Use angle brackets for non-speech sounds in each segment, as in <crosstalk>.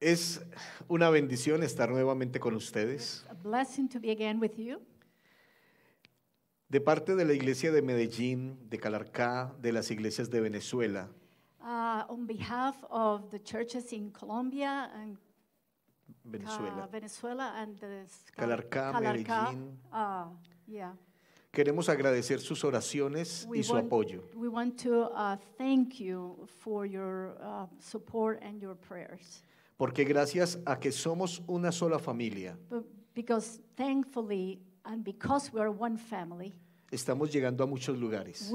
Es una bendición estar nuevamente con ustedes. A blessing to be again with you. De parte de la iglesia de Medellín, de Calarcá, de las iglesias de Venezuela. Uh, on behalf of the churches in Colombia and Venezuela, uh, Venezuela and Calarcá, Calarcá Medellín. Uh, yeah. Queremos agradecer sus oraciones y su apoyo. Porque gracias a que somos una sola familia. Estamos llegando a muchos lugares.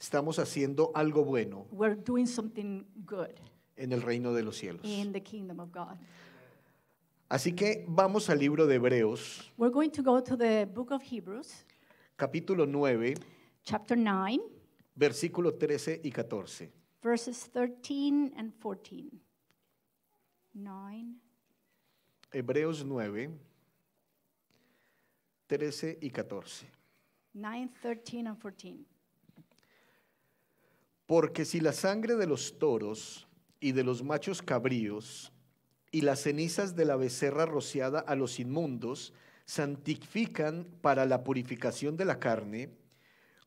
Estamos haciendo algo bueno. En el reino de los cielos. Así que vamos al libro de Hebreos. We're going to go to the book of Hebrews, capítulo 9, chapter 9, versículo 13 y 14. verses 13 and 14. 9. Hebreos 9, 13 y 14. 9, 13 and 14. Porque si la sangre de los toros y de los machos cabríos y las cenizas de la becerra rociada a los inmundos santifican para la purificación de la carne,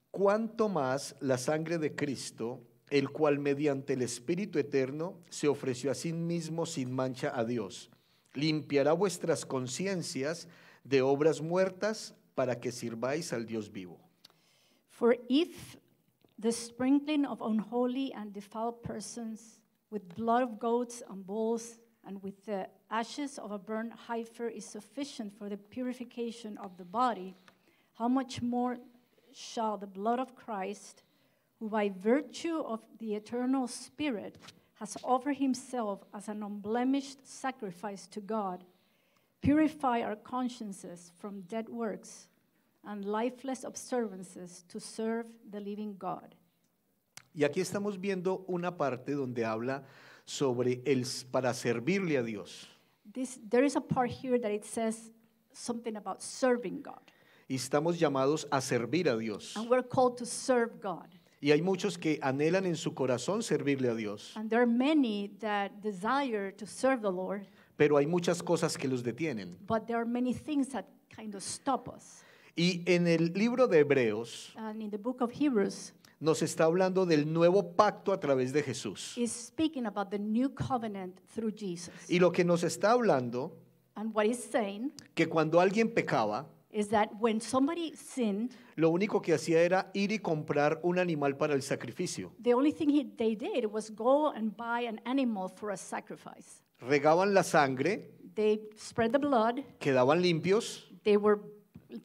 cuanto más la sangre de Cristo, el cual mediante el Espíritu Eterno se ofreció a sí mismo sin mancha a Dios, limpiará vuestras conciencias de obras muertas para que sirváis al Dios vivo. For if the sprinkling of unholy and defiled persons with blood of goats and bulls and with the ashes of a burnt heifer is sufficient for the purification of the body, how much more shall the blood of Christ, who by virtue of the eternal Spirit has offered himself as an unblemished sacrifice to God, purify our consciences from dead works and lifeless observances to serve the living God. Y aquí estamos viendo una parte donde habla sobre el para servirle a Dios. This, there is a part here that it says something about serving God. Y estamos llamados a servir a Dios. And we're called to serve God. Y hay muchos que anhelan en su corazón servirle a Dios. And there are many that desire to serve the Lord. Pero hay muchas cosas que los detienen. But there are many things that kind of stop us. Y en el libro de Hebreos, And in the book of Hebrews, nos está hablando del nuevo pacto a través de Jesús. Y lo que nos está hablando, es que cuando alguien pecaba, lo único que hacía era ir y comprar un animal para el sacrificio. Regaban la sangre, quedaban limpios,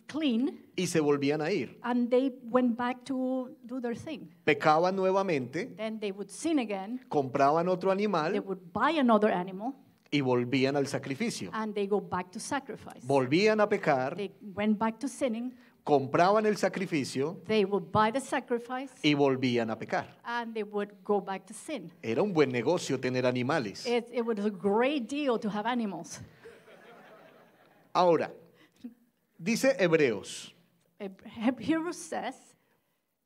clean, y se volvían a ir. And they went back to do their thing. Pecaban nuevamente. Then they would sin again, compraban otro animal. They would buy another animal y volvían al sacrificio. And they go back to sacrifice. Volvían a pecar. They went back to sinning, compraban el sacrificio. They would buy the sacrifice, y volvían a pecar. And they would go back to sin. Era un buen negocio tener animales. It, it was a great deal to have animals. Ahora, Dice Hebreos. Hebrews says,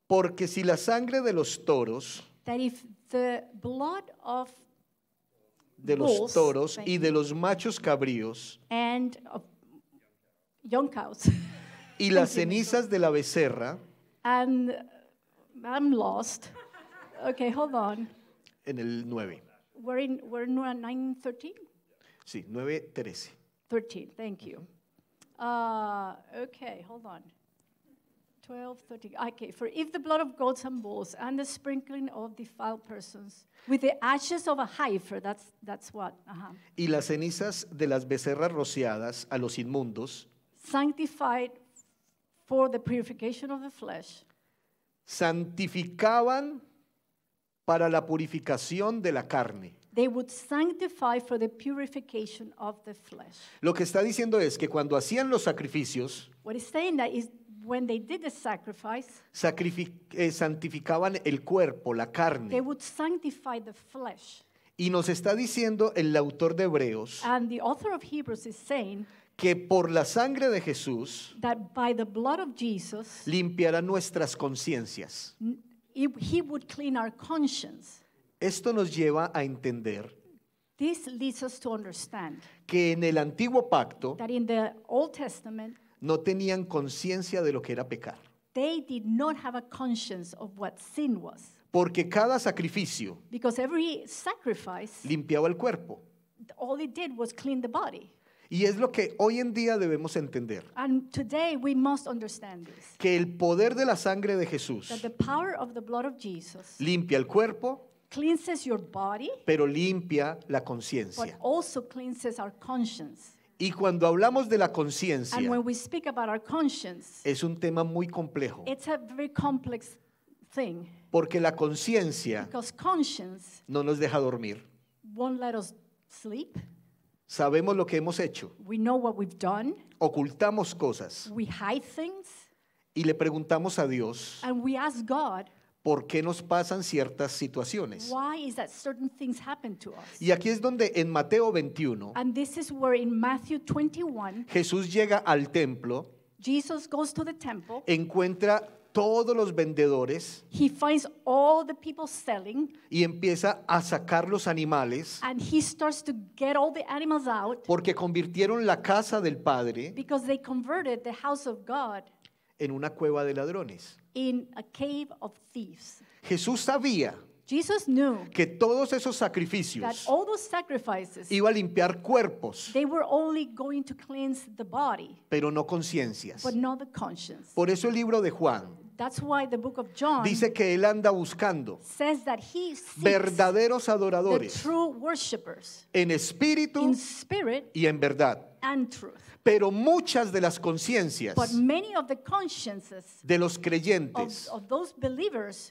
porque si la sangre de los toros, that if the blood de los toros y de los machos cabríos, y <laughs> las cenizas de la becerra, and I'm lost. Okay, hold on. En el 9. We're in we're 913. Sí, 913. 13, thank you. Uh, okay, hold on. 12, 30. Okay, for if the blood of goats and bulls and the sprinkling of defiled persons with the ashes of a heifer, that's, that's what. Uh -huh. Y las cenizas de las becerras rociadas a los inmundos. Sanctified for the purification of the flesh. Santificaban para la purificación de la carne. They would sanctify for the purification of the flesh. Lo que está diciendo es que cuando hacían los sacrificios, What it's saying that is when they did the sacrifice, eh, santificaban el cuerpo, la carne. they would sanctify the flesh. Y nos está diciendo el autor de Hebreos And the author of Hebrews is saying que por la sangre de Jesús that by the blood of Jesus, limpiará nuestras conciencias. he would clean our conscience. Esto nos lleva a entender que en el antiguo pacto no tenían conciencia de lo que era pecar, porque cada sacrificio limpiaba el cuerpo. Y es lo que hoy en día debemos entender. Que el poder de la sangre de Jesús limpia el cuerpo, pero limpia la conciencia. Y cuando hablamos de la conciencia, es un tema muy complejo, porque la conciencia no nos deja dormir. Sabemos lo que hemos hecho, ocultamos cosas y le preguntamos a Dios, por qué nos pasan ciertas situaciones. Y aquí es donde en Mateo 21, Jesús llega al templo, encuentra todos los vendedores y empieza a sacar los animales porque convirtieron la casa del Padre en una cueva de ladrones. Jesús sabía que todos esos sacrificios iban iba a limpiar cuerpos, pero no conciencias. Por eso el libro de Juan dice que él anda buscando verdaderos adoradores en espíritu y en verdad. Pero muchas de las conciencias de los creyentes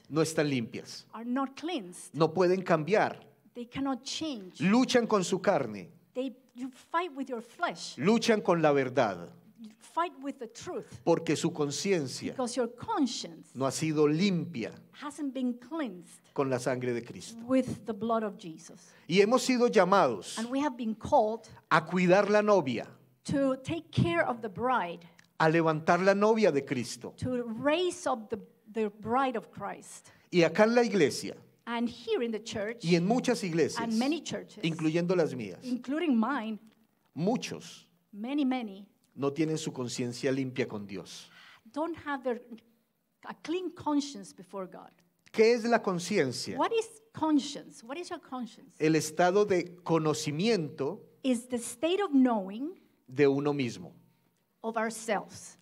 no están limpias. No pueden cambiar. Luchan con su carne. Luchan con la verdad. Porque su conciencia no ha sido limpia con la sangre de Cristo. Y hemos sido llamados a cuidar la novia to take care of the bride, a levantar la novia de Cristo. to raise up the, the bride of Christ. Y acá en la iglesia And here in the church, y en muchas iglesias, and many churches, incluyendo las mías, including mine, muchos many, many, no tienen su conciencia limpia con Dios. don't have their, a clean conscience before God. ¿Qué es la conciencia? What is conscience? What is your conscience? El estado de conocimiento Is the state of knowing de uno mismo. Of ourselves.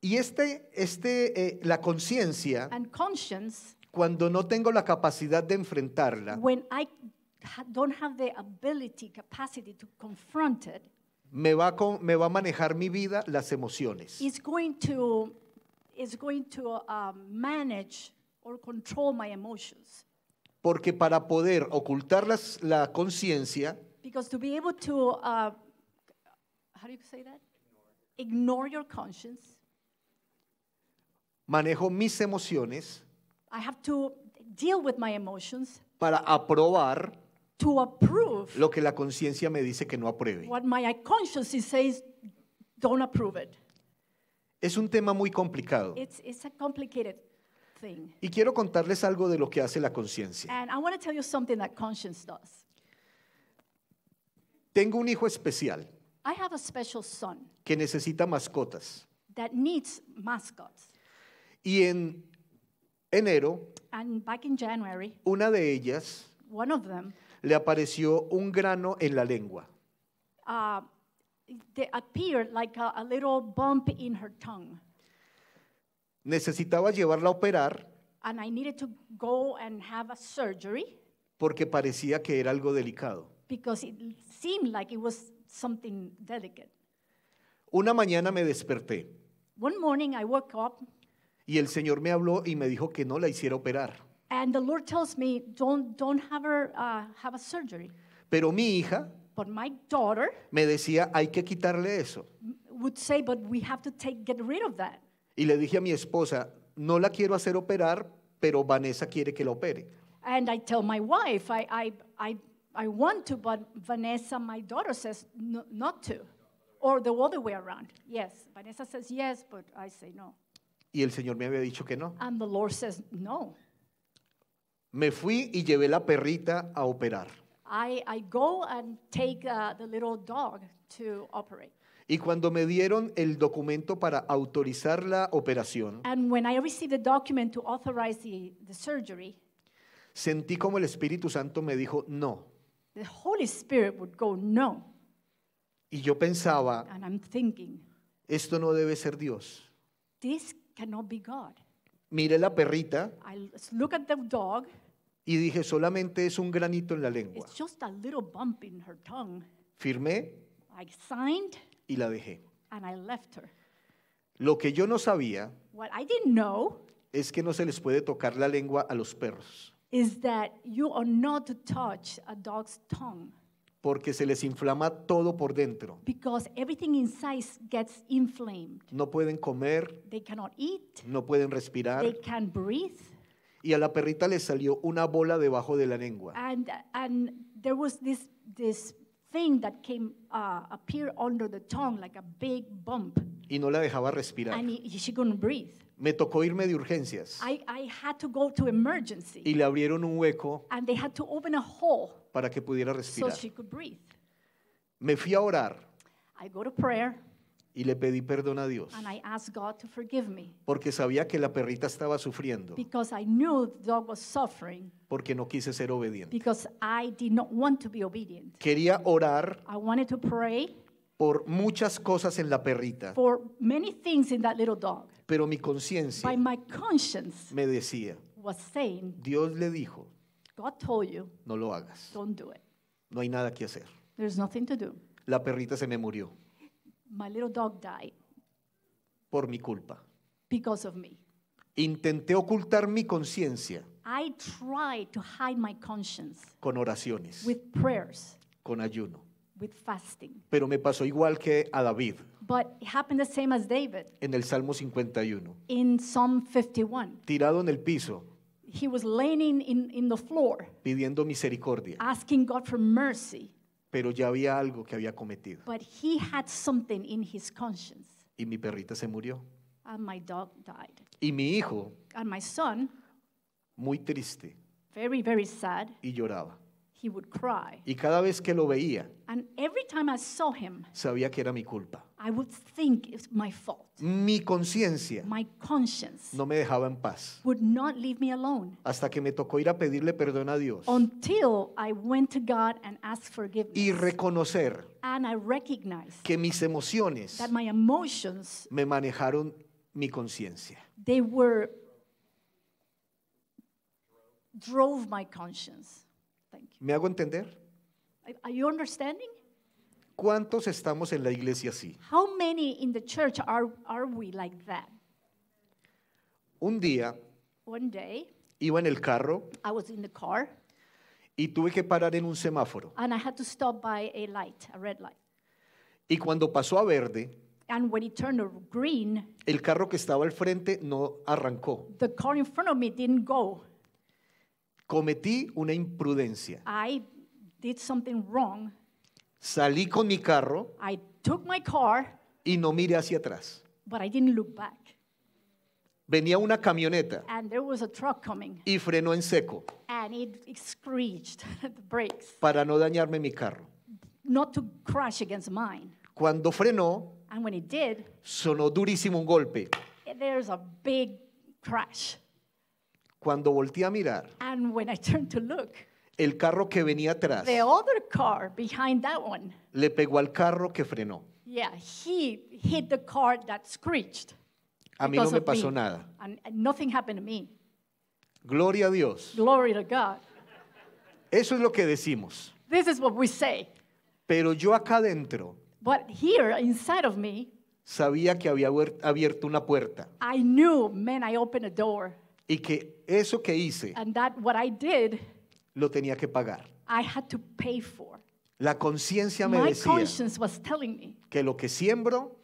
Y este, este, eh, la conciencia, cuando no tengo la capacidad de enfrentarla, when I don't have the ability, capacity to confront it, me va, con, me va a manejar mi vida las emociones. It's going to, it's going to uh, manage or control my emotions. Porque para poder ocultar las, la conciencia, because to be able to uh, how do you say that? Ignore your conscience. Manejo mis emociones. I have to deal with my emotions. Para aprobar to approve lo que la conciencia me dice que no apruebe. What my conscience says don't approve it. Es un tema muy complicado. It's, it's a complicated thing. Y quiero contarles algo de lo que hace la conciencia. And I want to tell you something that conscience does. Tengo un hijo especial. I have a special son que necesita mascotas. that needs mascots. Y en enero, And back in January, una de ellas one of them, le apareció un grano en la lengua. uh, they appeared like a, a little bump in her tongue. Necesitaba llevarla a operar And I needed to go and have a surgery porque parecía que era algo delicado. because it seemed like it was something delicate. Una mañana me desperté One morning I woke up y el Señor me habló y me dijo que no la hiciera operar. and the Lord tells me, don't, don't have her uh, have a surgery. Pero mi hija But my daughter me decía, hay que quitarle eso. would say, but we have to take, get rid of that. Y le dije a mi esposa, no la quiero hacer operar, pero Vanessa quiere que la opere. And I tell my wife, I, I, I I want to, but Vanessa, my daughter, says not to. Or the other way around. Yes. Vanessa says yes, but I say no. Y el Señor me había dicho que no. And the Lord says no. Me fui y llevé la perrita a operar. I, I go and take uh, the little dog to operate. Y cuando me dieron el documento para autorizar la operación, And when I received the document to authorize the, the surgery, sentí como el Espíritu Santo me dijo no no. Y yo pensaba, esto no debe ser Dios. this cannot Mire la perrita y dije, solamente es un granito en la lengua. Firmé y la dejé. Lo que yo no sabía es que no se les puede tocar la lengua a los perros. is that you are not to touch a dog's tongue. Porque se les inflama todo por dentro. Because everything inside gets inflamed. No pueden comer. They cannot eat. No pueden respirar. They can't breathe. Y a la perrita le salió una bola debajo de la lengua. And, and there was this, this thing that came, uh, appeared under the tongue like a big bump. y no la dejaba respirar. Me tocó irme de urgencias y le abrieron un hueco para que pudiera respirar. Me fui a orar y le pedí perdón a Dios porque sabía que la perrita estaba sufriendo porque no quise ser obediente. Quería orar por muchas cosas en la perrita, pero mi conciencia me decía, Dios le dijo, no lo hagas, no hay nada que hacer. La perrita se me murió por mi culpa. Intenté ocultar mi conciencia con oraciones, con ayuno, with fasting. Pero me pasó igual que a David. But it happened the same as David. En el Salmo 51. In Psalm 51. Tirado en el piso. He was laying in, in the floor. Pidiendo misericordia. Asking God for mercy. Pero ya había algo que había cometido. But he had something in his conscience. Y mi perrita se murió. And my dog died. Y mi hijo. And my son. Muy triste. Very, very sad. Y lloraba he would cry. Y cada vez que lo veía, And every time I saw him, sabía que era mi culpa. I would think it's my fault. Mi conciencia My conscience no me dejaba en paz would not leave me alone hasta que me tocó ir a pedirle perdón a Dios until I went to God and asked forgiveness. y reconocer and I recognized que mis emociones that my emotions, me manejaron mi conciencia. they were drove my conscience. ¿Me hago entender? Are you understanding? ¿Cuántos estamos en la iglesia así? How many in the church are, are we like that? Un día One day, iba en el carro I was in the car y tuve que parar en un semáforo. and I had to stop by a light, a red light. Y cuando pasó a verde, And when it turned green, el carro que estaba al frente no arrancó. the car in front of me didn't go. Cometí una imprudencia. I did something wrong. Salí con mi carro I took my car, y no miré hacia atrás. But I didn't look back. Venía una camioneta And there was a truck coming. y frenó en seco And it, screeched at <laughs> the brakes, para no dañarme mi carro. not to crash against mine. Cuando frenó, And when it did, sonó durísimo un golpe. there's a big crash. Cuando volteé a mirar, and when I turned to look, el carro que venía atrás the other car behind that one, le pegó al carro que frenó. yeah, he hit the car that screeched. A mí no me pasó me. nada. And, nothing happened to me. Gloria a Dios. Glory to God. Eso es lo que decimos. This is what we say. Pero yo acá adentro But here inside of me, sabía que había abierto una puerta I knew, man, I opened a door. Y que eso que hice lo tenía que pagar. La conciencia me decía que lo que siembro,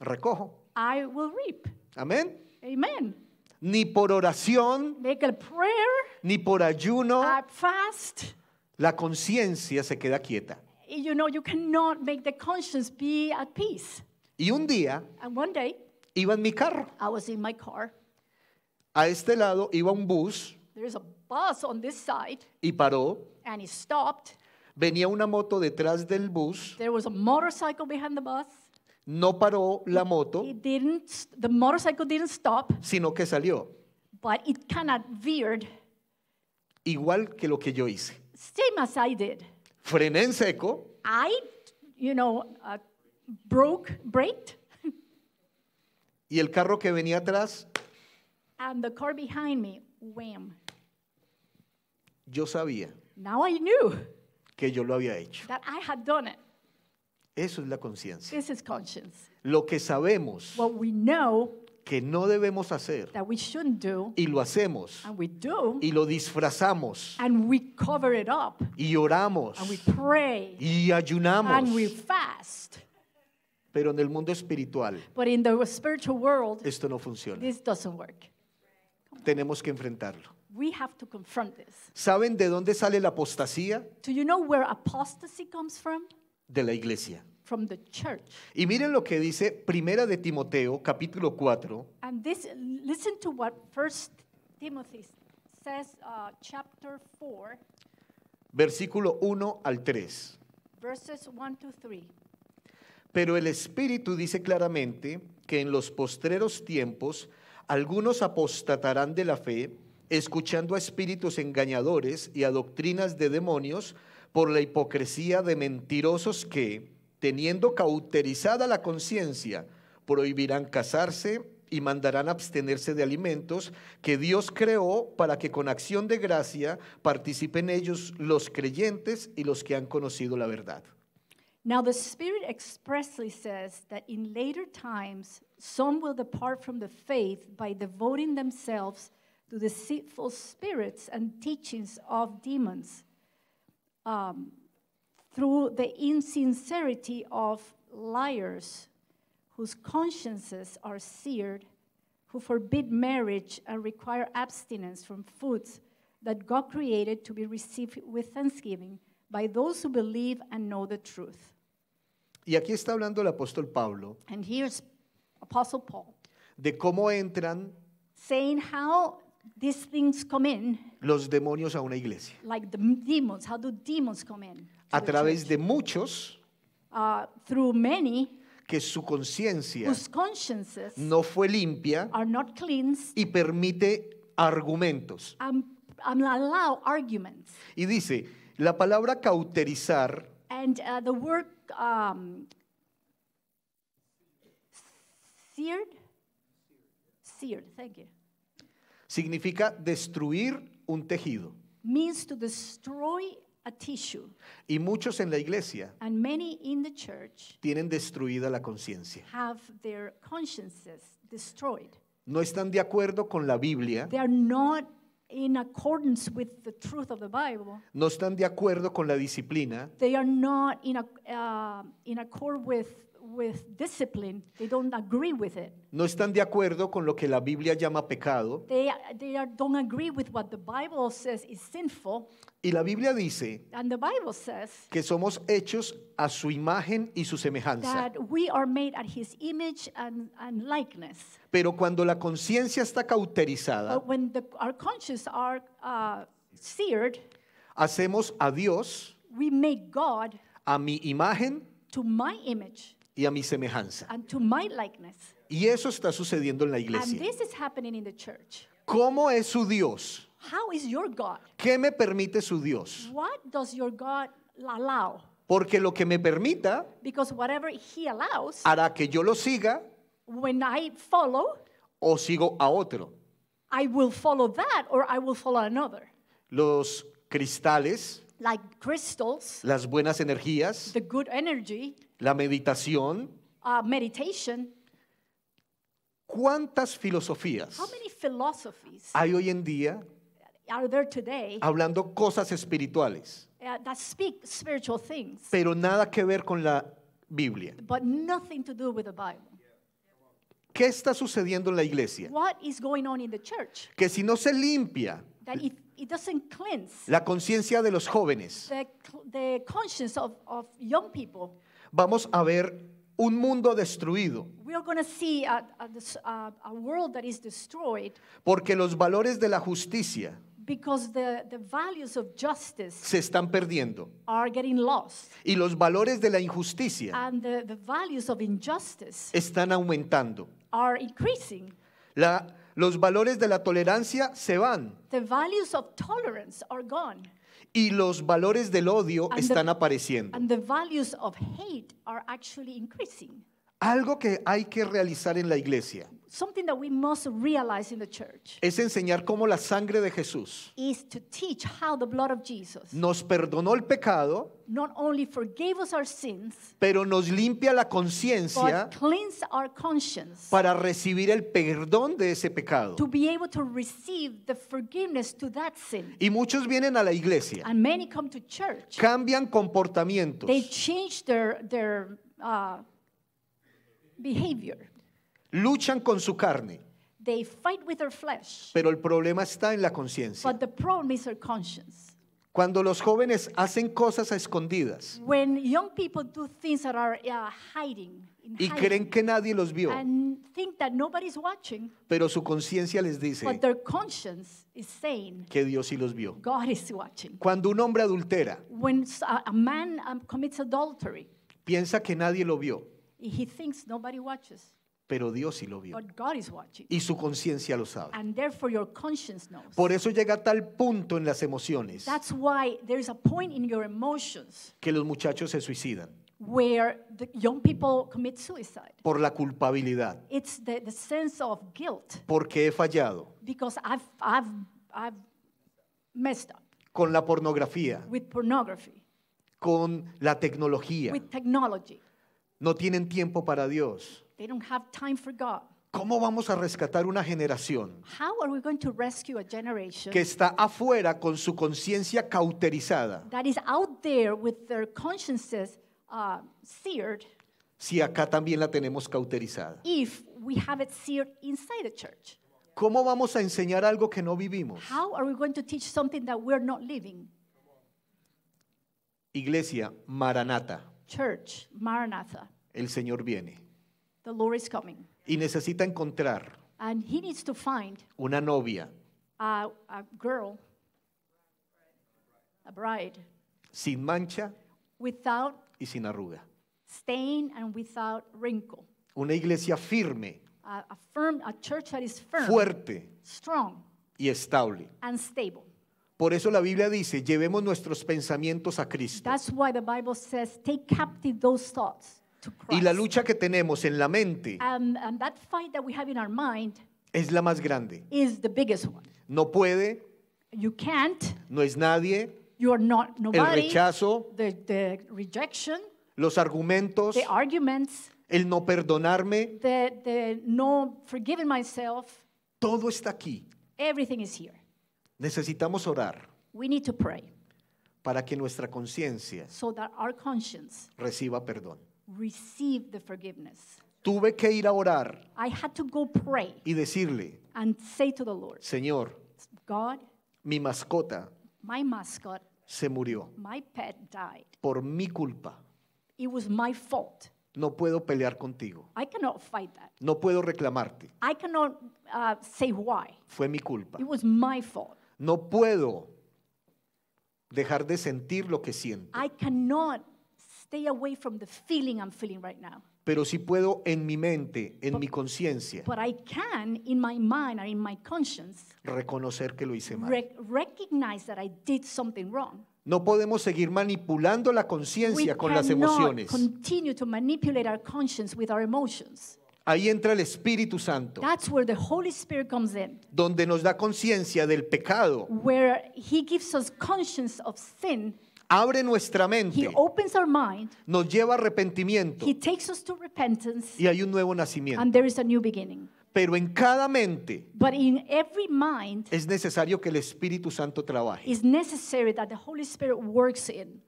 recojo. Amén. Amen. Ni por oración, ni por ayuno, la conciencia se queda quieta. Y un día, iba en mi carro. A este lado iba un bus. Y paró. Venía una moto detrás del bus. No paró la moto. Sino que salió. Igual que lo que yo hice. Frené en seco. Uh, <laughs> y el carro que venía atrás And the car behind me, wham. Yo sabía Now I knew que yo lo había hecho. that I had done it. Eso es la conciencia. This is conscience. Lo que sabemos What we know que no debemos hacer that we shouldn't do, y lo hacemos and we do, y lo disfrazamos and we cover it up, y oramos and we pray, y ayunamos. and we fast. Pero en el mundo espiritual But in the spiritual world, esto no funciona. this doesn't work. Tenemos que enfrentarlo. ¿Saben de dónde sale la apostasía? De la iglesia. Y miren lo que dice Primera de Timoteo, capítulo 4. And this, listen to what First Timothy says, 4. Uh, Versículo 1 al 3. 3. Pero el Espíritu dice claramente que en los postreros tiempos algunos apostatarán de la fe, escuchando a espíritus engañadores y a doctrinas de demonios por la hipocresía de mentirosos que, teniendo cauterizada la conciencia, prohibirán casarse y mandarán abstenerse de alimentos que Dios creó para que con acción de gracia participen ellos los creyentes y los que han conocido la verdad. Now the Spirit expressly says that in later times Some will depart from the faith by devoting themselves to deceitful spirits and teachings of demons um, through the insincerity of liars whose consciences are seared, who forbid marriage and require abstinence from foods that God created to be received with thanksgiving by those who believe and know the truth. Y aquí está hablando el apóstol Pablo. And here's Apostle Paul, de cómo entran saying how these things come in, los demonios a una iglesia. like the demons, how do demons come in? A través church? de muchos uh, through many que su conciencia no fue limpia are not cleansed y permite argumentos. and, um, and um, allow arguments. Y dice, la palabra cauterizar And uh, the word um, Seared. Seared, thank you. Significa destruir un tejido. Means to destroy a tissue. Y muchos en la iglesia And many in the church tienen destruida la conciencia. have their consciences destroyed. No están de acuerdo con la Biblia, They are not in accordance with the truth of the Bible. no están de acuerdo con la disciplina, They are not in, a, uh, in accord with with discipline, they don't agree with it. No están de acuerdo con lo que la Biblia llama pecado. They, they are, don't agree with what the Bible says is sinful. Y la Biblia dice And the Bible says que somos hechos a su imagen y su semejanza. that we are made at his image and, and likeness. Pero cuando la conciencia está cauterizada, But when the, our conscience are uh, seared, hacemos a Dios we make God a mi imagen to my image y a mi semejanza. Y eso está sucediendo en la iglesia. ¿Cómo es su Dios? ¿Qué me permite su Dios? Porque lo que me permita hará que yo lo siga o sigo a otro. Los cristales, las buenas energías, la meditación. Ah, ¿Cuántas filosofías hay hoy en día hablando cosas espirituales? Uh, pero nada que ver con la Biblia. ¿Qué está sucediendo en la iglesia? Que si no se limpia la conciencia de los jóvenes, vamos a ver un mundo destruido. Porque los valores de la justicia se están perdiendo. Y los valores de la injusticia están aumentando. los valores de la tolerancia se van y los valores del odio están apareciendo. Algo que hay que realizar en la iglesia something that we must realize in the church es enseñar cómo la sangre de Jesús is to teach how the blood of Jesus nos perdonó el pecado, not only forgave us our sins, pero nos limpia la conciencia but cleanse our conscience para recibir el perdón de ese pecado. to be able to receive the forgiveness to that sin. Y muchos vienen a la iglesia, And many come to church. cambian comportamientos, They change their, their uh, behavior luchan con su carne. Pero el problema está en la conciencia. Cuando los jóvenes hacen cosas a escondidas uh, y creen que nadie los vio, pero su conciencia les dice que Dios sí los vio. Cuando un hombre adultera, um, piensa que nadie lo vio pero Dios sí lo vio. Y su conciencia lo sabe. Por eso llega a tal punto en las emociones que los muchachos se suicidan. Por la culpabilidad. Porque he fallado. Con la pornografía. Con la tecnología. No tienen tiempo para Dios. They don't have time for God. ¿Cómo vamos a rescatar una generación How are we going to rescue a generation que está afuera con su conciencia cauterizada that is out there with their consciences uh, seared si acá también la tenemos cauterizada? if we have it seared inside the church? ¿Cómo vamos a enseñar algo que no vivimos? How are we going to teach something that we're not living? Iglesia, Maranata, Church, Maranatha, el Señor viene. The Lord is coming. Y necesita encontrar And he needs to find una novia, a, a girl, a bride, sin mancha without y sin arruga. stain and without wrinkle. Una iglesia firme, A, a firm, a church that is firm, fuerte strong, y estable. and stable. Por eso la Biblia dice, llevemos nuestros pensamientos a Cristo. That's why the Bible says, take captive those thoughts y la lucha que tenemos en la mente um, es la más grande. No puede, no es nadie, el rechazo, los argumentos, el no perdonarme, todo está aquí. Necesitamos orar. para que nuestra conciencia reciba perdón receive the forgiveness. Tuve que ir a orar I had to go pray y decirle, and say to the Lord, Señor, God, mi mascota my mascot, se murió my pet died. por mi culpa. It was my fault. No puedo pelear contigo. I cannot fight that. No puedo reclamarte. I cannot uh, say why. Fue mi culpa. It was my fault. No puedo dejar de sentir lo que siento. I cannot stay away from the feeling I'm feeling right now. Pero si puedo en mi mente, en but, mi conciencia, But I can in my mind or in my conscience reconocer que lo hice mal. recognize that I did something wrong. No podemos seguir manipulando la conciencia con las emociones. continue to manipulate our conscience with our emotions. Ahí entra el Espíritu Santo, That's where the Holy Spirit comes in, donde nos da conciencia del pecado where He gives us conscience of sin abre nuestra mente, He opens our mind, nos lleva a arrepentimiento He takes us to repentance, y hay un nuevo nacimiento. and there is a new beginning. Pero en cada mente But in every mind, es necesario que el Espíritu Santo trabaje. necessary that the Holy Spirit works in.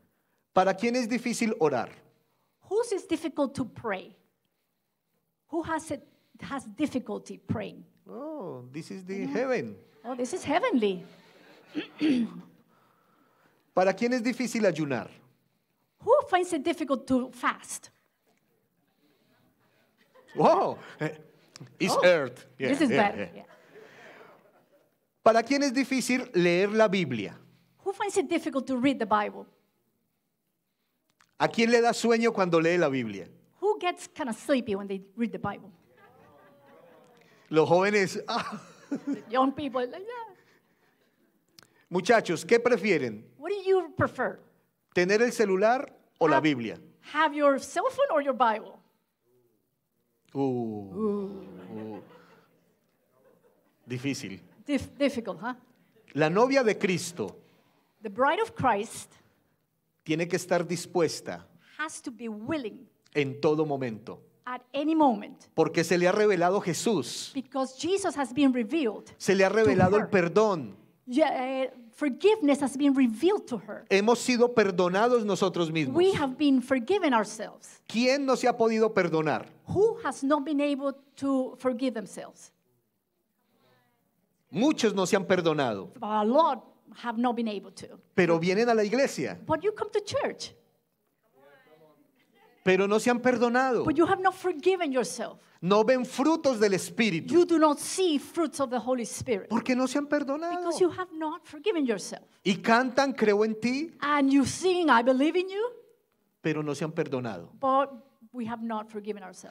¿Para quién es difícil orar? Whose is difficult to pray? Who has it has difficulty praying? Oh, this is the heaven. Oh, this is heavenly. <clears throat> ¿Para quién es difícil ayunar? Who finds it difficult to fast? Wow, it's oh, earth. Yeah, this is yeah, better. Yeah. ¿Para quién es difícil leer la Biblia? Who finds it difficult to read the Bible? ¿A quién le da sueño cuando lee la Biblia? Who gets kind of sleepy when they read the Bible? Los jóvenes. <laughs> Ah. The young people like, yeah. Muchachos, ¿qué prefieren? What do you prefer? ¿Tener el celular o la Biblia? Have your cell phone or your Bible? Uh, uh, difícil. Dif- difficult, huh? La novia de Cristo The bride of Christ tiene que estar dispuesta has to be willing en todo momento, at any moment porque se le ha revelado Jesús, because Jesus has been revealed. se le ha revelado el perdón, Eh, forgiveness has been revealed to her. Hemos sido perdonados nosotros mismos. We have been forgiven ourselves. ¿Quién no se ha podido perdonar? Who has not been able to forgive themselves? Muchos no se han perdonado. A lot have not been able to. Pero vienen a la iglesia. But you come to church. Pero no se han perdonado. But you have not forgiven yourself. No ven frutos del Espíritu. You do not see fruits of the Holy Spirit. Porque no se han perdonado. Because you have not forgiven yourself. Y cantan, creo en ti. And you sing, I believe in you. Pero no se han perdonado. But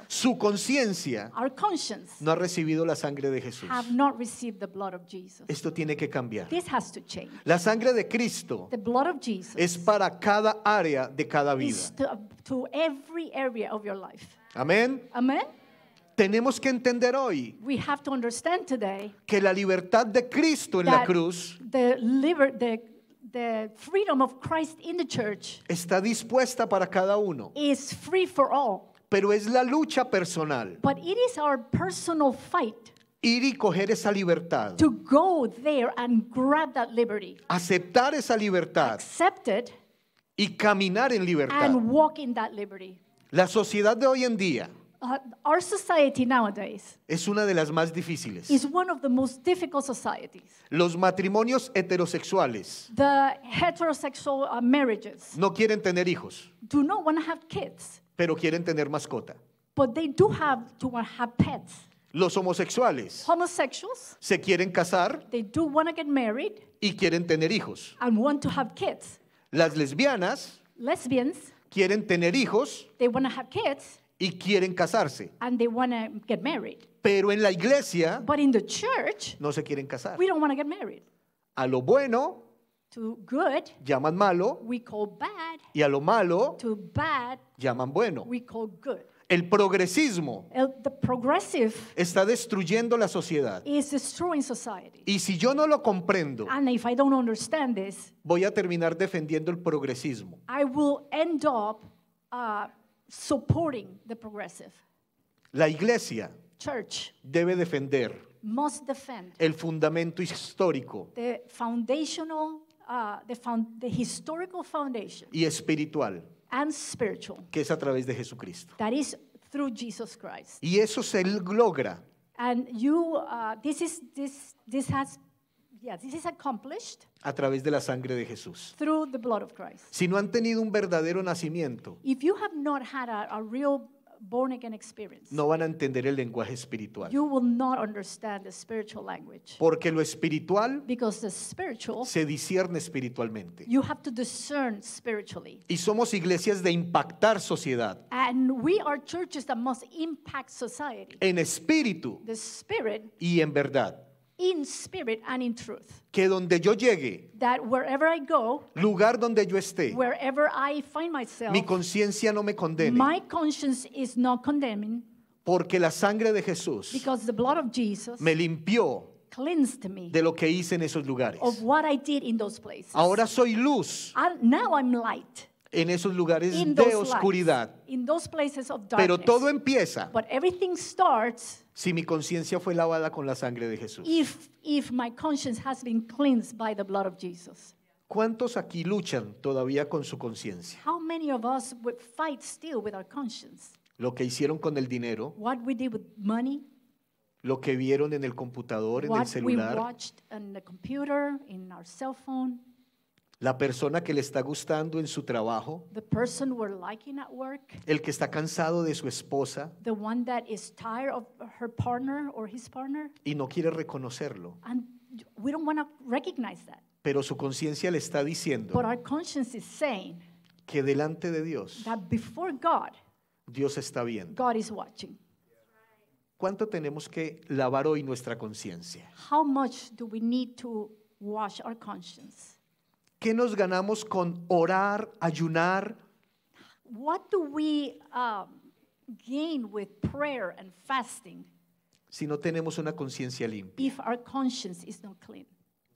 su conciencia no ha recibido la sangre de Jesús. Esto tiene que cambiar. La sangre de Cristo es para cada área de cada vida. Amén. Tenemos que entender hoy que la libertad de Cristo en la cruz the freedom of Christ in the church está dispuesta para cada uno, is free for all. pero es la lucha personal. But it is our personal fight ir y coger esa libertad. To go there and grab that liberty. Aceptar esa libertad. Accept it, y caminar en libertad. And walk in that liberty. La sociedad de hoy en día Uh, our society nowadays Es una de las más difíciles. is one of the most difficult societies. Los matrimonios heterosexuales The heterosexual uh, marriages no quieren tener hijos, do not want to have kids, pero quieren tener mascota. but they do have to want to have pets. Los homosexuales Homosexuals, se quieren casar they do want to get married y quieren tener hijos. and want to have kids. Las lesbianas Lesbians, quieren tener hijos they want to have kids, y quieren casarse. Pero en la iglesia no se quieren casar. A lo bueno llaman malo y a lo malo llaman bueno. El progresismo está destruyendo la sociedad. Y si yo no lo comprendo, voy a terminar defendiendo el progresismo. I will uh, supporting the progressive. La iglesia Church debe defender must defend el fundamento histórico the foundational uh, the, found, the historical foundation y espiritual and spiritual que es a través de Jesucristo. That is through Jesus Christ. Y eso se logra And you, uh, this is this this has Yeah, this is accomplished a través de la sangre de Jesús. Through the blood of Christ. Si no han tenido un verdadero nacimiento, If you have not had a, a real born again experience, no van a entender el lenguaje espiritual. you will not understand the spiritual language Porque lo espiritual because the spiritual se discierne espiritualmente. you have to discern spiritually. Y somos iglesias de impactar sociedad. And we are churches that must impact society. En espíritu The spirit y en verdad. in spirit and in truth. Que donde yo llegue, that wherever I go, lugar donde yo esté, wherever I find myself, mi conciencia no me condene. My conscience is not condemning. Porque la sangre de Jesús because the blood of Jesus me limpió cleansed me de lo que hice en esos lugares. Of what I did in those places. Ahora soy luz. I, now I'm light. en esos lugares de oscuridad. Pero todo empieza si mi conciencia fue lavada con la sangre de Jesús. ¿Cuántos aquí luchan todavía con su conciencia? Lo que hicieron con el dinero. lo que vieron en el computador, en el celular, la persona que le está gustando en su trabajo, el que está cansado de su esposa y no quiere reconocerlo, pero su conciencia le está diciendo que delante de Dios, Dios está viendo. ¿Cuánto tenemos que lavar hoy nuestra conciencia? ¿Qué nos ganamos con orar, ayunar? What do we uh, gain with prayer and fasting? Si no tenemos una conciencia limpia. If our conscience is not clean.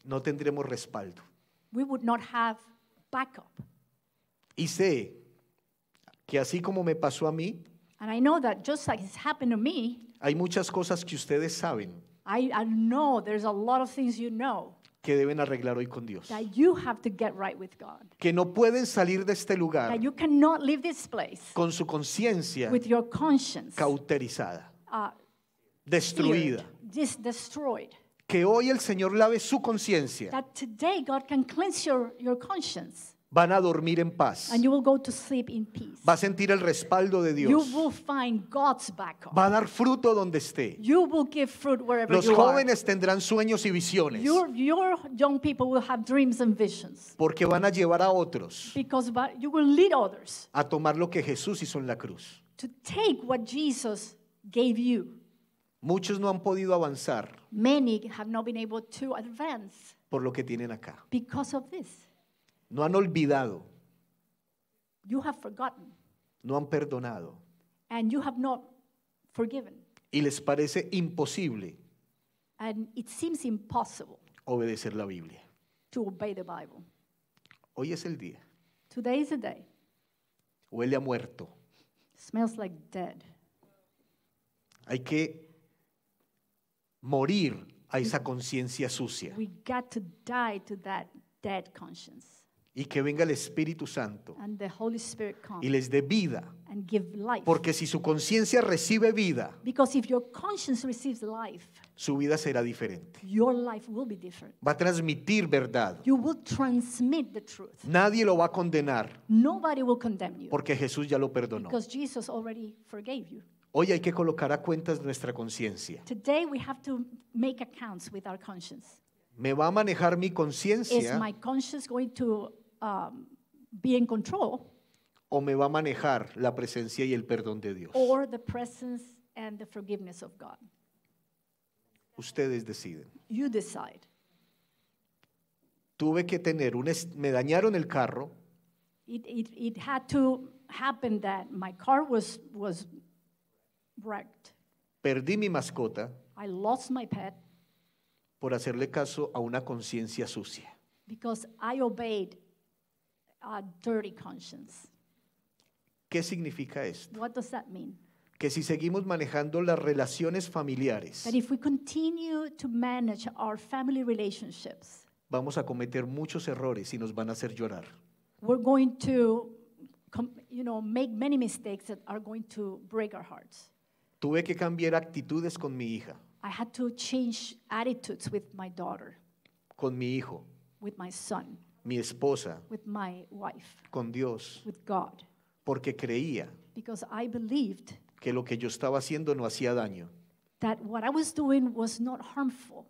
No tendremos respaldo. We would not have backup. Y sé que así como me pasó a mí, And I know that just like it's happened to me, hay muchas cosas que ustedes saben. I, I know there's a lot of things you know que deben arreglar hoy con Dios. That you have to get right with God. Que no pueden salir de este lugar That you cannot leave this place con su conciencia cauterizada, uh, destruida. Feared, destroyed. Que hoy el Señor lave su conciencia. That today God can cleanse your, your conscience van a dormir en paz. And you will go to sleep in peace. Va a sentir el respaldo de Dios. You will find God's va a dar fruto donde esté. You will give fruit wherever Los jóvenes tendrán sueños y visiones. Your, your young people will have dreams and visions. Porque van a llevar a otros Because you will lead others a tomar lo que Jesús hizo en la cruz. To take what Jesus gave you. Muchos no han podido avanzar Many have not been able to advance por lo que tienen acá. Because of this. No han olvidado. You have forgotten. No han perdonado. And you have not forgiven. Y les parece imposible. And it seems impossible. Obedecer la Biblia. To obey the Bible. Hoy es el día. Today is the day. Huele a muerto. Smells like dead. Hay que morir a esa conciencia sucia. We got to die to that dead conscience y que venga el Espíritu Santo y les dé vida. Porque si su conciencia recibe vida, su vida será diferente. Va a transmitir verdad. Nadie lo va a condenar porque Jesús ya lo perdonó. Hoy hay que colocar a cuentas nuestra conciencia. ¿Me va a manejar mi conciencia um, be in control, o me va a manejar la presencia y el perdón de Dios. or the presence and the forgiveness of God. Ustedes deciden. You decide. Tuve que tener un me dañaron el carro, It, it, it had to happen that my car was, was wrecked. perdí mi mascota I lost my pet por hacerle caso a una conciencia sucia. because I obeyed a dirty conscience. ¿Qué significa esto? What does that mean? Que si seguimos manejando las relaciones familiares, That if we continue to manage our family relationships, vamos a cometer muchos errores y nos van a hacer llorar. we're going to you know, make many mistakes that are going to break our hearts. Tuve que cambiar actitudes con mi hija, I had to change attitudes with my daughter, con mi hijo, with my son, mi esposa, with my wife, con Dios, with God, porque creía I que lo que yo estaba haciendo no hacía daño. that what I was doing was not harmful.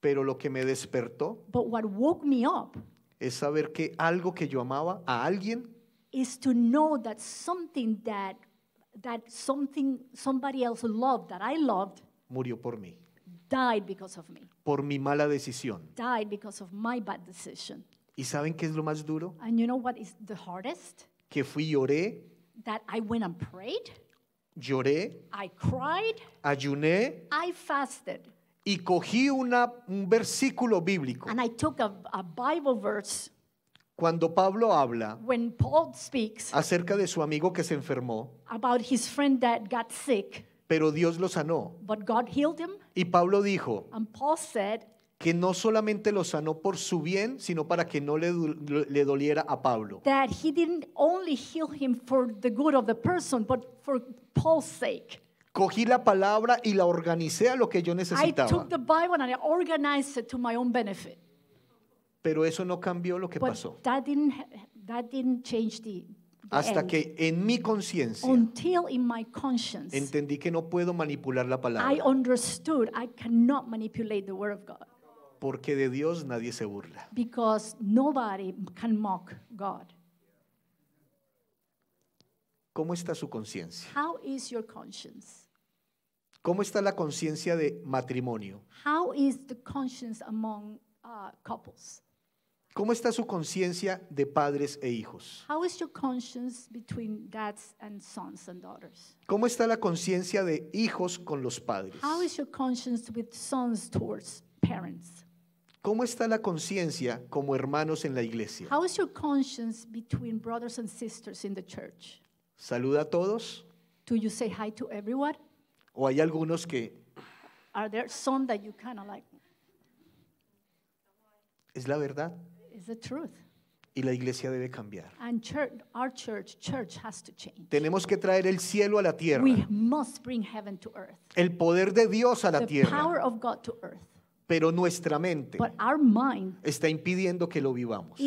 Pero lo que me despertó But what woke me up es saber que algo que yo amaba a alguien es to know that something that that something somebody else loved that I loved murió por mí, died because of me. por mi mala decisión. Died because of my bad decision. ¿Y saben qué es lo más duro? And you know what is the hardest? Que fui y oré, That I went and prayed, lloré, I cried, ayuné I fasted, y cogí una- un versículo bíblico. and I took a, a Bible verse Cuando Pablo habla when Paul speaks acerca de su amigo que se enfermó, about his friend that got sick, pero Dios lo sanó. but God healed him. Y Pablo dijo, And Paul said, que no solamente lo sanó por su bien, sino para que no le, le doliera a Pablo. That he didn't only heal him for the good of the person, but for Paul's sake. Cogí la palabra y la organicé a lo que yo necesitaba. I took the Bible and I organized it to my own benefit. Pero eso no cambió lo que but pasó. That didn't, that didn't change the, hasta que en mi conciencia entendí que no puedo manipular la palabra. I understood I cannot manipulate the word of God. Porque de Dios nadie se burla. Because nobody can mock God. ¿Cómo está su conciencia? How is your conscience? ¿Cómo está la conciencia de matrimonio? How is the conscience among uh, couples? ¿Cómo está su conciencia de padres e hijos? How is your conscience between dads and sons and daughters? ¿Cómo está la conciencia de hijos con los padres? How is your conscience with sons towards parents? ¿Cómo está la conciencia como hermanos en la iglesia? How is your conscience between brothers and sisters in the church? ¿Saluda a todos? Do you say hi to everyone? ¿O hay algunos que Are there some that you kind of like? es la verdad? Is the truth? Y la iglesia debe cambiar. And church, our church, church has to change. Tenemos que traer el cielo a la tierra, We must bring heaven to earth. el poder de Dios a la the tierra. power of God to earth pero nuestra mente está impidiendo que lo vivamos.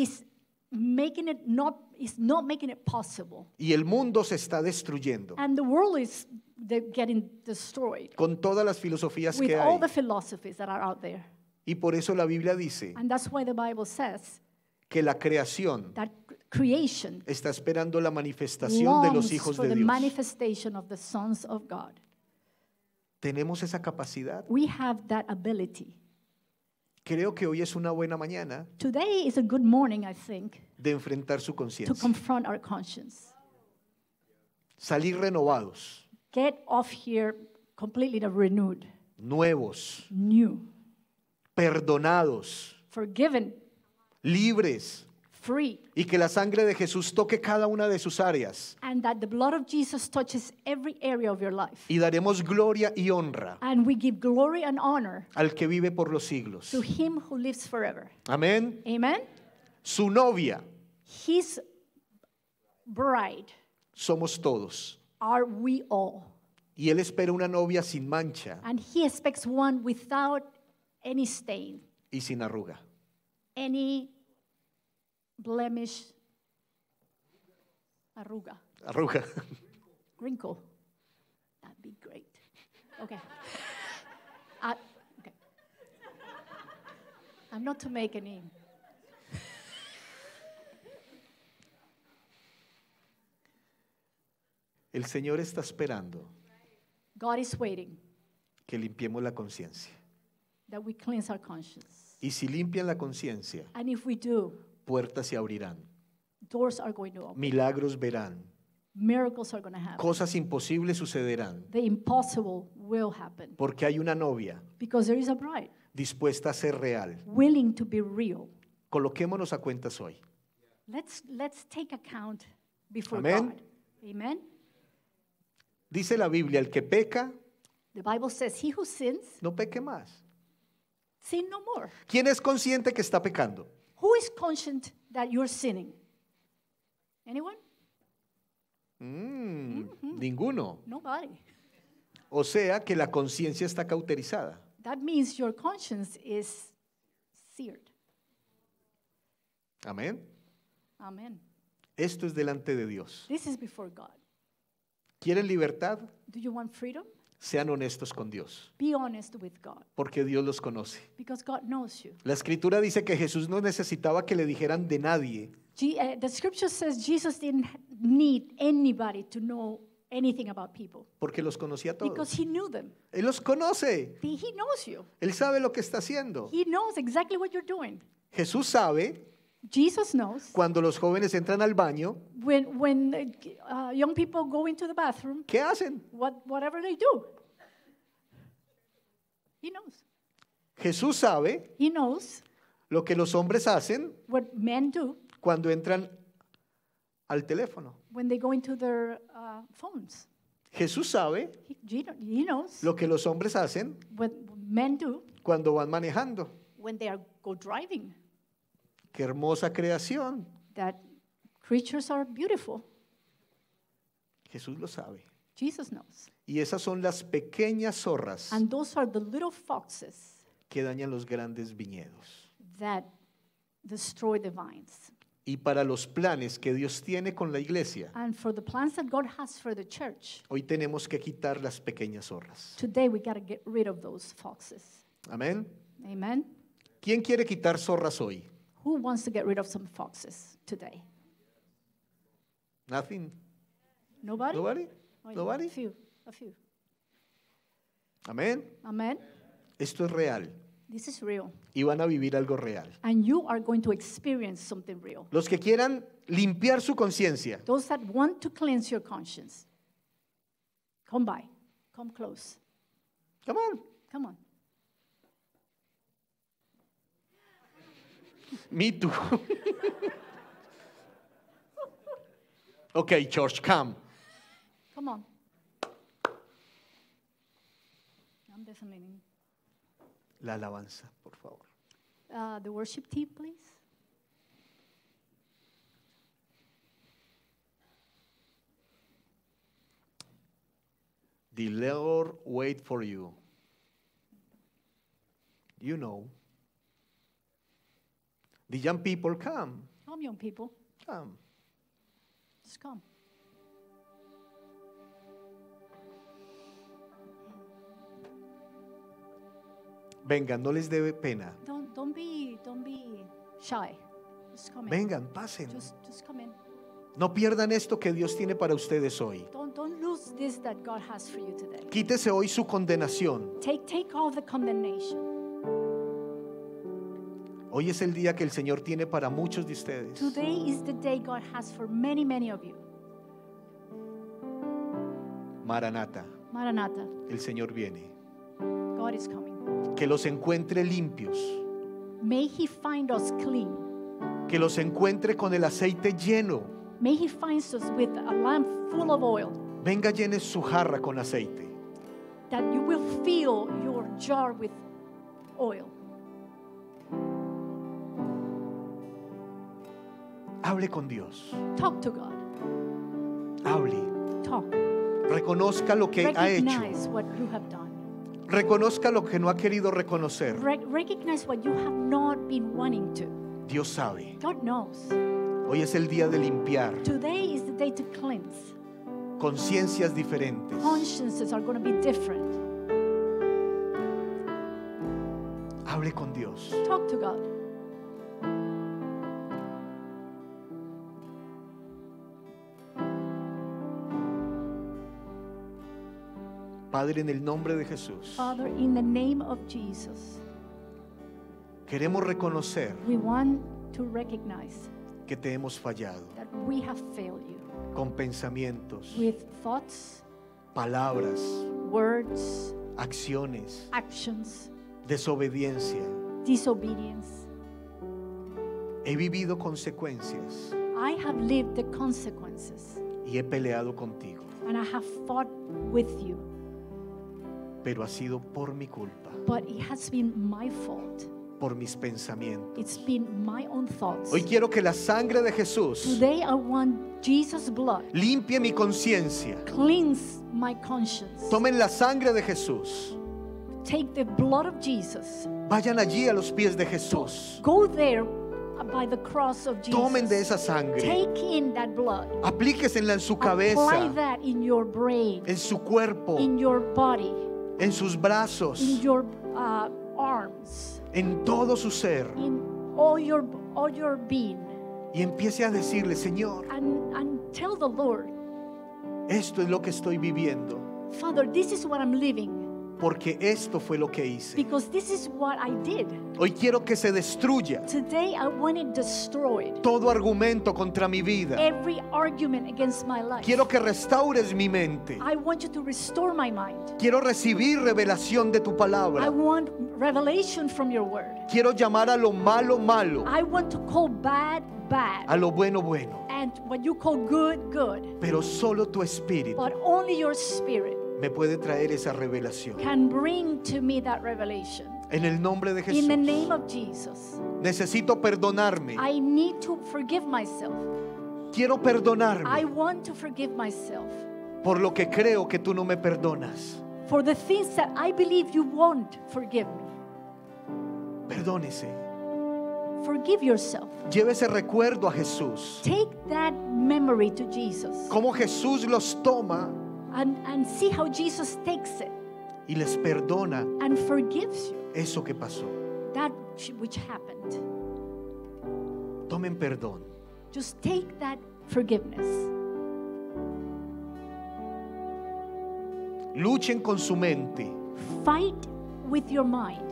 Y el mundo se está destruyendo. Con todas las filosofías que hay. Y por eso la Biblia dice que la creación está esperando la manifestación de los hijos de Dios. Tenemos esa capacidad. Creo que hoy es una buena mañana de enfrentar su conciencia. Salir renovados, Get off here completely renewed, nuevos, new, perdonados, forgiven, libres, y que la sangre de Jesús toque cada una de sus áreas. Y daremos gloria y honra. Al que vive por los siglos. Amén. Amen. Su novia. His bride. Somos todos. Are we all? Y él espera una novia sin mancha. Y sin arruga. Any blemish, arruga. Arruga. Wrinkle. That'd be great. Okay. I, okay. I'm not to make any. El Señor está esperando God is waiting que limpiemos la conciencia. that we cleanse our conscience. Y si limpian la conciencia, And if we do, puertas se abrirán. Milagros verán. Cosas imposibles sucederán. Porque hay una novia dispuesta a ser real. Coloquémonos a cuentas hoy. Amén. Dice la Biblia, el que peca, no peque más. ¿Quién es consciente que está pecando? Who is conscient that you're sinning? Anyone? Mm, mm-hmm. Ninguno. Nobody. O sea que la conciencia está cauterizada. That means your conscience is seared. Amén. Amén. Esto es delante de Dios. This is before God. ¿Quieren libertad? Do you want freedom? Sean honestos con Dios. Be honest with God. Porque Dios los conoce. Because God knows you. La escritura dice que Jesús no necesitaba que le dijeran de nadie. Eh, the scripture says Jesus didn't need anybody to know anything about people. Porque los conocía todos. Because he knew them. Él los conoce. He knows you. Él sabe lo que está haciendo. He knows exactly what you're doing. Jesús sabe Jesus knows cuando los jóvenes entran al baño, when, when uh, uh, young people go into the bathroom, ¿qué hacen? What, whatever they do. He knows. Jesús sabe He knows lo que los hombres hacen what men do cuando entran al teléfono. When they go into their, uh, phones. Jesús sabe he, he knows lo que los hombres hacen what men do cuando van manejando. When they are, go driving. Qué hermosa creación. That creatures are beautiful. Jesús lo sabe. Jesus knows. Y esas son las pequeñas zorras And those are the little foxes que dañan los grandes viñedos. that destroy the vines. Y para los planes que Dios tiene con la iglesia, And for the plans that God has for the church, hoy tenemos que quitar las pequeñas zorras. today we got to get rid of those foxes. Amén. Amen. ¿Quién quiere quitar zorras hoy? Who wants to get rid of some foxes today? Nothing. Nobody? Nobody? Oh, yeah. Nobody? A few. A few. Amén. Amén. Esto es real. This is real. Y van a vivir algo real. And you are going to experience something real. Los que quieran limpiar su conciencia. Those that want to cleanse your conscience. Come by. Come close. Come on. Come on. Me too. okay, church, come. Come on. I'm listening. La alabanza, por favor. Uh, the worship team, please. The Lord wait for you. You know. The young people come. Come, young people. Come. Just come. Vengan, no les debe pena. Don't, don't be, don't be shy. Just come in. Vengan, pasen. Just, just come in. No pierdan esto que Dios tiene para ustedes hoy. Don't, don't lose this that God has for you today. Quítese hoy su condenación. Take, take all the condemnation. Hoy es el día que el Señor tiene para muchos de ustedes. Today is the day God has for many, many of you. Maranata. Maranata. El Señor viene. God is coming. Que los encuentre limpios. May he find us clean. Que los encuentre con el aceite lleno. May he find us with a lamp full of oil. Venga, llene su jarra con aceite. That you will fill your jar with oil. Hable con Dios. Talk to God. Hable. Talk. Reconozca lo que ha hecho. What you have done. Reconozca lo que no ha querido reconocer. recognize what you have not been wanting to. Dios sabe. God knows. Hoy es el día de limpiar. Today is the day to cleanse. Conciencias diferentes. Consciences are going to be different. Hable con Dios. Talk to God. Padre, en el nombre de Jesús. Father, in the name of Jesus. Queremos reconocer We want to recognize que te hemos fallado that we have failed you. con pensamientos, With thoughts, palabras, words, acciones, actions, desobediencia. Disobedience. He vivido consecuencias. I have lived the consequences. Y he peleado contigo. And I have fought with you pero ha sido por mi culpa. Por mis pensamientos. Hoy quiero que la sangre de Jesús limpie mi conciencia. Tomen la sangre de Jesús. Vayan allí a los pies de Jesús. Tomen de esa sangre. Take en su cabeza. En su cuerpo en sus brazos, in your, uh, arms, en todo su ser, in all your, all your being. y empiece a decirle, Señor, and, and tell the Lord, esto es lo que estoy viviendo. Father, this is what I'm living porque esto fue lo que hice. Hoy quiero que se destruya todo argumento contra mi vida. Quiero que restaures mi mente. Quiero recibir revelación de tu palabra. Quiero llamar a lo malo malo. A lo bueno bueno. Pero solo tu espíritu me puede traer esa revelación. En el nombre de Jesús. Necesito perdonarme. Quiero perdonarme. Por lo que creo que tú no me perdonas. Perdónese. llévese ese recuerdo a Jesús. Como Jesús los toma and, and see how Jesus takes it y les perdona and forgives you eso que pasó. That which happened. Tomen perdón. Just take that forgiveness. Luchen con su mente. Fight with your mind.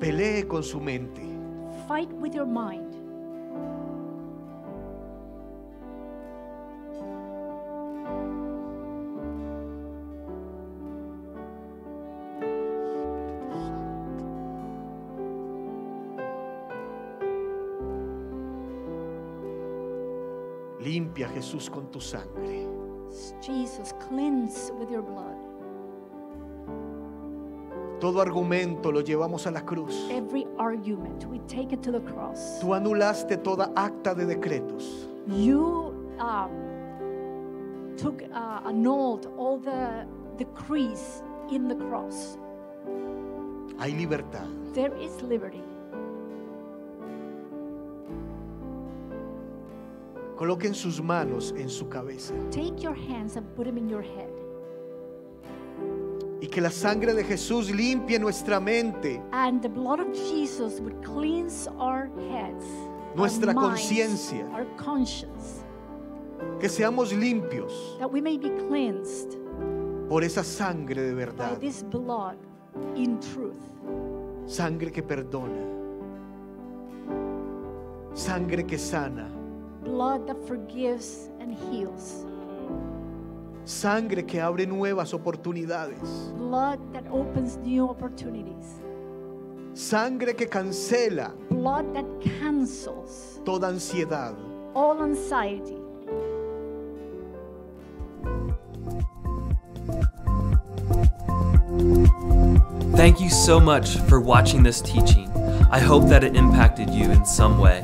Pelee con su mente. Fight with your mind. Jesús con tu sangre. Jesus, cleanse with your blood. Todo argumento lo llevamos a la cruz. Every argument, we take it to the cross. Tú anulaste toda acta de decretos. You um, took, uh, annulled all the decrees in the cross. Hay libertad. There is liberty. Coloquen sus manos en su cabeza. Y que la sangre de Jesús limpie nuestra mente. Nuestra conciencia. Que seamos limpios. Por esa sangre de verdad. Sangre que perdona. Sangre que sana blood that forgives and heals. Sangre que abre nuevas oportunidades. Blood that opens new opportunities. Sangre que cancela blood that cancels toda ansiedad. All anxiety. Thank you so much for watching this teaching. I hope that it impacted you in some way.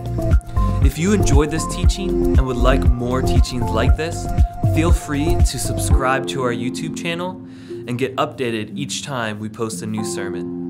If you enjoyed this teaching and would like more teachings like this, feel free to subscribe to our YouTube channel and get updated each time we post a new sermon.